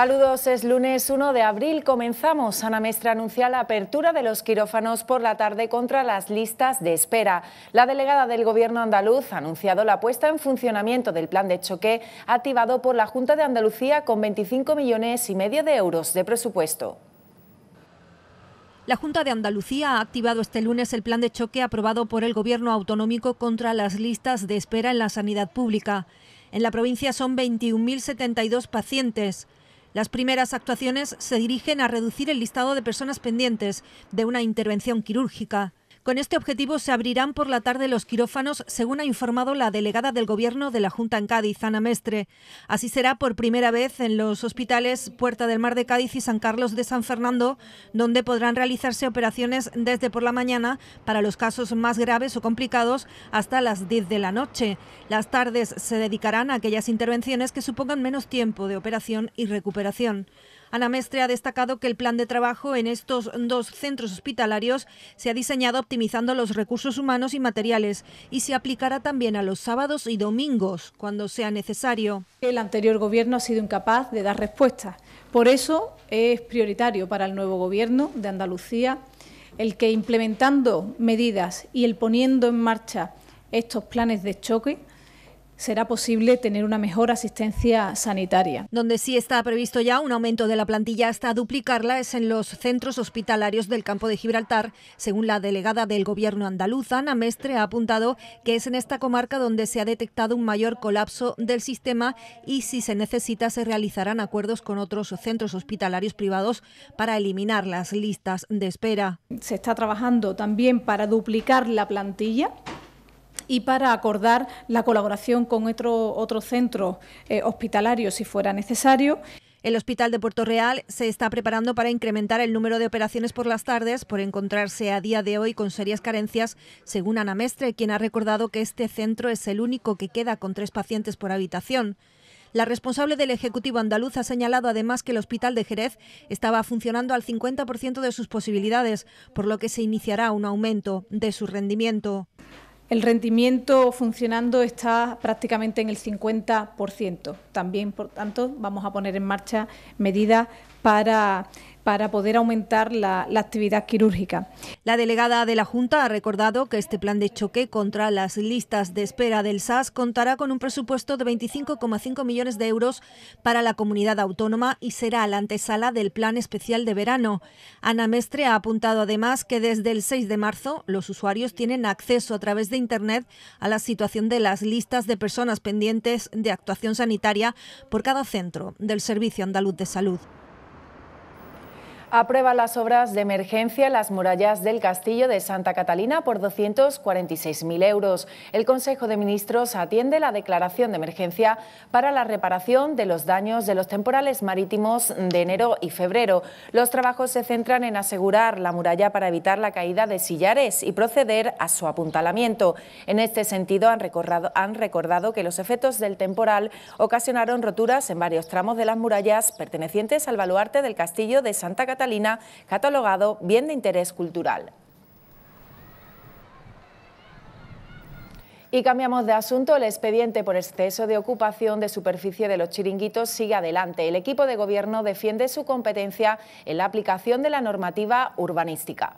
Saludos, es lunes 1 de abril. Comenzamos. Ana Mestra anuncia la apertura de los quirófanos por la tarde contra las listas de espera. La delegada del Gobierno andaluz ha anunciado la puesta en funcionamiento del plan de choque activado por la Junta de Andalucía con 25 millones y medio de euros de presupuesto. La Junta de Andalucía ha activado este lunes el plan de choque aprobado por el Gobierno autonómico contra las listas de espera en la sanidad pública. En la provincia son 21.072 pacientes. Las primeras actuaciones se dirigen a reducir el listado de personas pendientes de una intervención quirúrgica. Con este objetivo se abrirán por la tarde los quirófanos, según ha informado la delegada del Gobierno de la Junta en Cádiz, Ana Mestre. Así será por primera vez en los hospitales Puerta del Mar de Cádiz y San Carlos de San Fernando, donde podrán realizarse operaciones desde por la mañana para los casos más graves o complicados hasta las 10 de la noche. Las tardes se dedicarán a aquellas intervenciones que supongan menos tiempo de operación y recuperación. Ana Mestre ha destacado que el plan de trabajo en estos dos centros hospitalarios se ha diseñado optimizando los recursos humanos y materiales y se aplicará también a los sábados y domingos cuando sea necesario. El anterior gobierno ha sido incapaz de dar respuesta, Por eso es prioritario para el nuevo gobierno de Andalucía el que implementando medidas y el poniendo en marcha estos planes de choque será posible tener una mejor asistencia sanitaria. Donde sí está previsto ya un aumento de la plantilla hasta duplicarla es en los centros hospitalarios del campo de Gibraltar. Según la delegada del Gobierno andaluz, Ana Mestre, ha apuntado que es en esta comarca donde se ha detectado un mayor colapso del sistema y si se necesita se realizarán acuerdos con otros centros hospitalarios privados para eliminar las listas de espera. Se está trabajando también para duplicar la plantilla y para acordar la colaboración con otro, otro eh, hospitalario si fuera necesario. El Hospital de Puerto Real se está preparando para incrementar el número de operaciones por las tardes por encontrarse a día de hoy con serias carencias, según Ana Mestre, quien ha recordado que este centro es el único que queda con tres pacientes por habitación. La responsable del Ejecutivo andaluz ha señalado además que el Hospital de Jerez estaba funcionando al 50% de sus posibilidades, por lo que se iniciará un aumento de su rendimiento. El rendimiento funcionando está prácticamente en el 50%. También, por tanto, vamos a poner en marcha medidas para para poder aumentar la, actividad quirúrgica. La delegada de la Junta ha recordado que este plan de choque contra las listas de espera del SAS contará con un presupuesto de 25,5 millones de euros para la comunidad autónoma y será la antesala del plan especial de verano. Ana Mestre ha apuntado además que desde el 6 de marzo los usuarios tienen acceso a través de Internet a la situación de las listas de personas pendientes de actuación sanitaria por cada centro del Servicio Andaluz de Salud aprueba las obras de emergencia en las murallas del Castillo de Santa Catalina por 246.000 euros. El Consejo de Ministros atiende la declaración de emergencia para la reparación de los daños de los temporales marítimos de enero y febrero. Los trabajos se centran en asegurar la muralla para evitar la caída de sillares y proceder a su apuntalamiento. En este sentido, han recordado, han recordado que los efectos del temporal ocasionaron roturas en varios tramos de las murallas pertenecientes al baluarte del Castillo de Santa Catalina catalogado bien de interés cultural. Y cambiamos de asunto. El expediente por exceso de ocupación de superficie de los chiringuitos sigue adelante. El equipo de gobierno defiende su competencia en la aplicación de la normativa urbanística.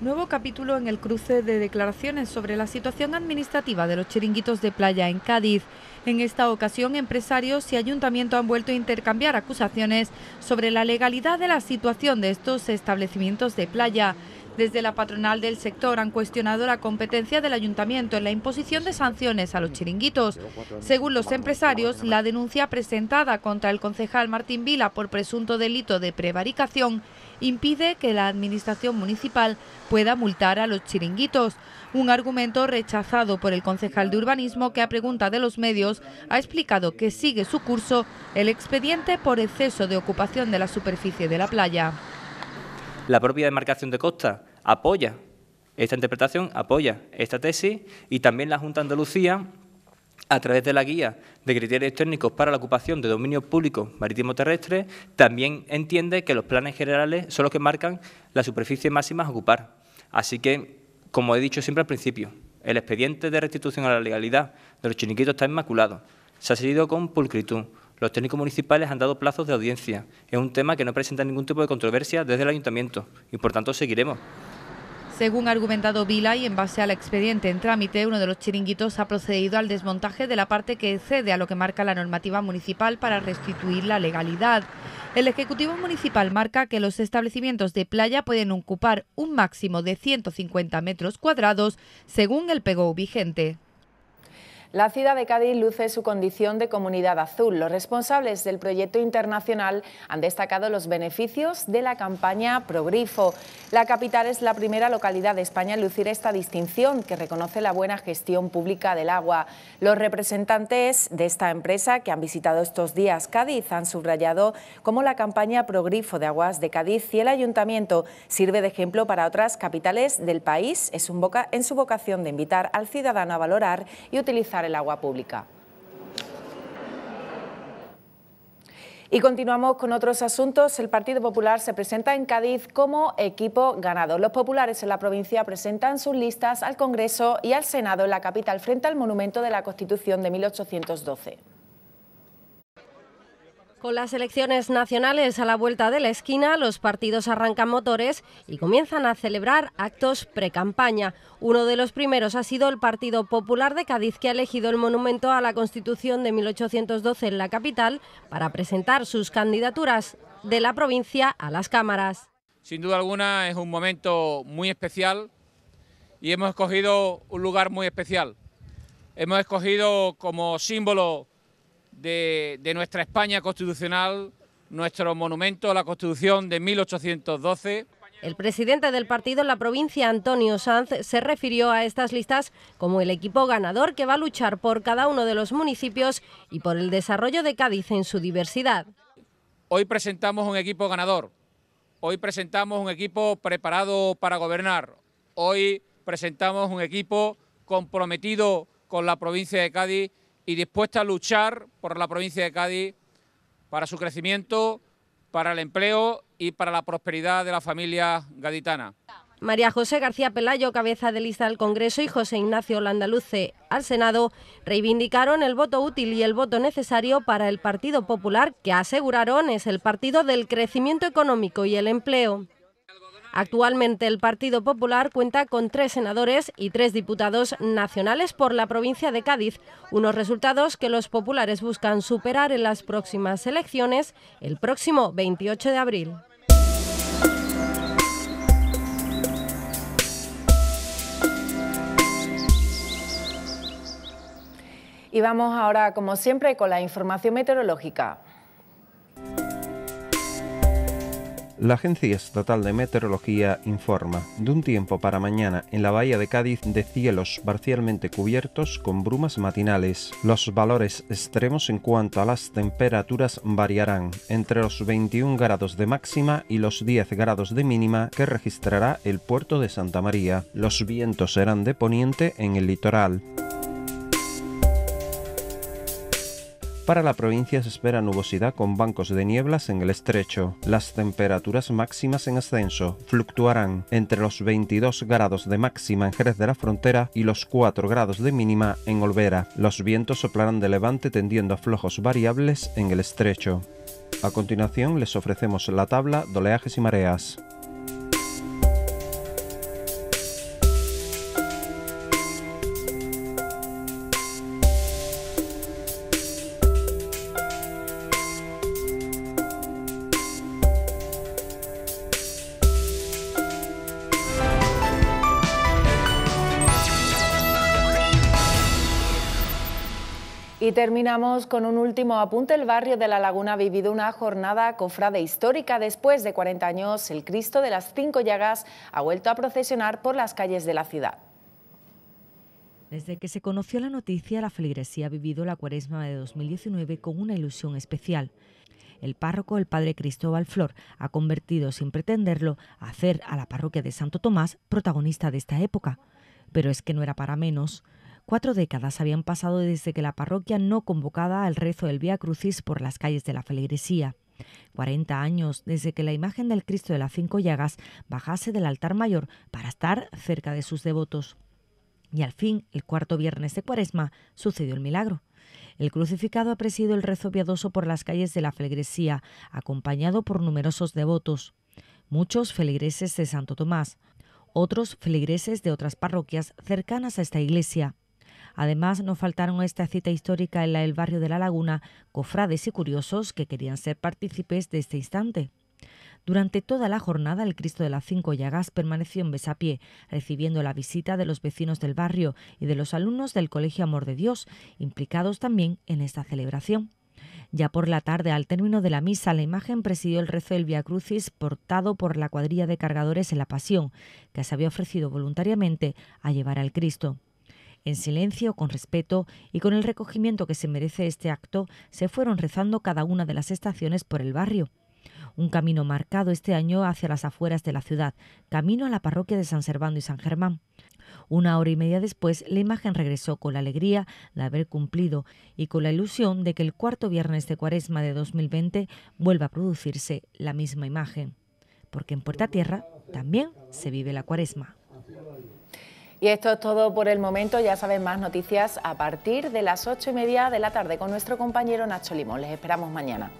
Nuevo capítulo en el cruce de declaraciones sobre la situación administrativa de los chiringuitos de playa en Cádiz. En esta ocasión, empresarios y ayuntamiento han vuelto a intercambiar acusaciones sobre la legalidad de la situación de estos establecimientos de playa. Desde la patronal del sector han cuestionado la competencia del ayuntamiento en la imposición de sanciones a los chiringuitos. Según los empresarios, la denuncia presentada contra el concejal Martín Vila por presunto delito de prevaricación impide que la Administración Municipal pueda multar a los chiringuitos, un argumento rechazado por el concejal de urbanismo que a pregunta de los medios ha explicado que sigue su curso el expediente por exceso de ocupación de la superficie de la playa. La propia demarcación de costa apoya esta interpretación, apoya esta tesis y también la Junta Andalucía a través de la guía de criterios técnicos para la ocupación de dominio público marítimo terrestre, también entiende que los planes generales son los que marcan la superficie máxima a ocupar. Así que, como he dicho siempre al principio, el expediente de restitución a la legalidad de los chiniquitos está inmaculado. Se ha seguido con pulcritud. Los técnicos municipales han dado plazos de audiencia. Es un tema que no presenta ningún tipo de controversia desde el ayuntamiento y, por tanto, seguiremos. Según argumentado Vila y en base al expediente en trámite, uno de los chiringuitos ha procedido al desmontaje de la parte que excede a lo que marca la normativa municipal para restituir la legalidad. El Ejecutivo Municipal marca que los establecimientos de playa pueden ocupar un máximo de 150 metros cuadrados según el PGO vigente. La ciudad de Cádiz luce su condición de comunidad azul. Los responsables del proyecto internacional han destacado los beneficios de la campaña Progrifo. La capital es la primera localidad de España en lucir esta distinción que reconoce la buena gestión pública del agua. Los representantes de esta empresa que han visitado estos días Cádiz han subrayado cómo la campaña Progrifo de Aguas de Cádiz y el Ayuntamiento sirve de ejemplo para otras capitales del país. Es un en su vocación de invitar al ciudadano a valorar y utilizar el agua pública. Y continuamos con otros asuntos. El Partido Popular se presenta en Cádiz como equipo ganador. Los populares en la provincia presentan sus listas al Congreso y al Senado en la capital frente al monumento de la Constitución de 1812. Con las elecciones nacionales a la vuelta de la esquina, los partidos arrancan motores y comienzan a celebrar actos pre-campaña. Uno de los primeros ha sido el Partido Popular de Cádiz, que ha elegido el monumento a la Constitución de 1812 en la capital para presentar sus candidaturas de la provincia a las cámaras. Sin duda alguna es un momento muy especial y hemos escogido un lugar muy especial. Hemos escogido como símbolo de, nuestra España constitucional, nuestro monumento a la Constitución de 1812. El presidente del partido en la provincia, Antonio Sanz, se refirió a estas listas como el equipo ganador que va a luchar por cada uno de los municipios y por el desarrollo de Cádiz en su diversidad. Hoy presentamos un equipo ganador, hoy presentamos un equipo preparado para gobernar, hoy presentamos un equipo comprometido con la provincia de Cádiz y dispuesta a luchar por la provincia de Cádiz, para su crecimiento, para el empleo y para la prosperidad de la familia gaditana. María José García Pelayo, cabeza de lista del Congreso, y José Ignacio Landaluce al Senado reivindicaron el voto útil y el voto necesario para el Partido Popular, que aseguraron es el partido del crecimiento económico y el empleo. Actualmente el Partido Popular cuenta con tres senadores y tres diputados nacionales por la provincia de Cádiz, unos resultados que los populares buscan superar en las próximas elecciones el próximo 28 de abril. Y vamos ahora, como siempre, con la información meteorológica. La Agencia Estatal de Meteorología informa de un tiempo para mañana en la bahía de Cádiz de cielos parcialmente cubiertos con brumas matinales. Los valores extremos en cuanto a las temperaturas variarán entre los 21 grados de máxima y los 10 grados de mínima que registrará el puerto de Santa María. Los vientos serán de poniente en el litoral. Para la provincia se espera nubosidad con bancos de nieblas en el estrecho. Las temperaturas máximas en ascenso fluctuarán entre los 22 grados de máxima en Jerez de la Frontera y los 4 grados de mínima en Olvera. Los vientos soplarán de levante tendiendo a flojos variables en el estrecho. A continuación les ofrecemos la tabla de oleajes y mareas. Y terminamos con un último apunte. El barrio de La Laguna ha vivido una jornada cofrade histórica. Después de 40 años, el Cristo de las Cinco Llagas ha vuelto a procesionar por las calles de la ciudad. Desde que se conoció la noticia, la feligresía ha vivido la cuaresma de 2019 con una ilusión especial. El párroco, el padre Cristóbal Flor, ha convertido, sin pretenderlo, a hacer a la parroquia de Santo Tomás protagonista de esta época. Pero es que no era para menos. Cuatro décadas habían pasado desde que la parroquia no convocada al rezo del Vía Crucis por las calles de la feligresía. 40 años desde que la imagen del Cristo de las Cinco Llagas bajase del altar mayor para estar cerca de sus devotos. Y al fin, el cuarto viernes de Cuaresma, sucedió el milagro. El crucificado ha presidido el rezo piadoso por las calles de la feligresía, acompañado por numerosos devotos, muchos feligreses de Santo Tomás, otros feligreses de otras parroquias cercanas a esta iglesia. Además, no faltaron esta cita histórica en la, el barrio de La Laguna cofrades y curiosos que querían ser partícipes de este instante. Durante toda la jornada, el Cristo de las Cinco Llagas permaneció en Besapié, recibiendo la visita de los vecinos del barrio y de los alumnos del Colegio Amor de Dios, implicados también en esta celebración. Ya por la tarde, al término de la misa, la imagen presidió el rezo del Via Crucis portado por la cuadrilla de cargadores en la Pasión, que se había ofrecido voluntariamente a llevar al Cristo. En silencio, con respeto y con el recogimiento que se merece este acto, se fueron rezando cada una de las estaciones por el barrio. Un camino marcado este año hacia las afueras de la ciudad, camino a la parroquia de San Servando y San Germán. Una hora y media después, la imagen regresó con la alegría de haber cumplido y con la ilusión de que el cuarto viernes de cuaresma de 2020 vuelva a producirse la misma imagen. Porque en Puerta Tierra también se vive la cuaresma. Y esto es todo por el momento. Ya saben más noticias a partir de las ocho y media de la tarde con nuestro compañero Nacho Limón. Les esperamos mañana.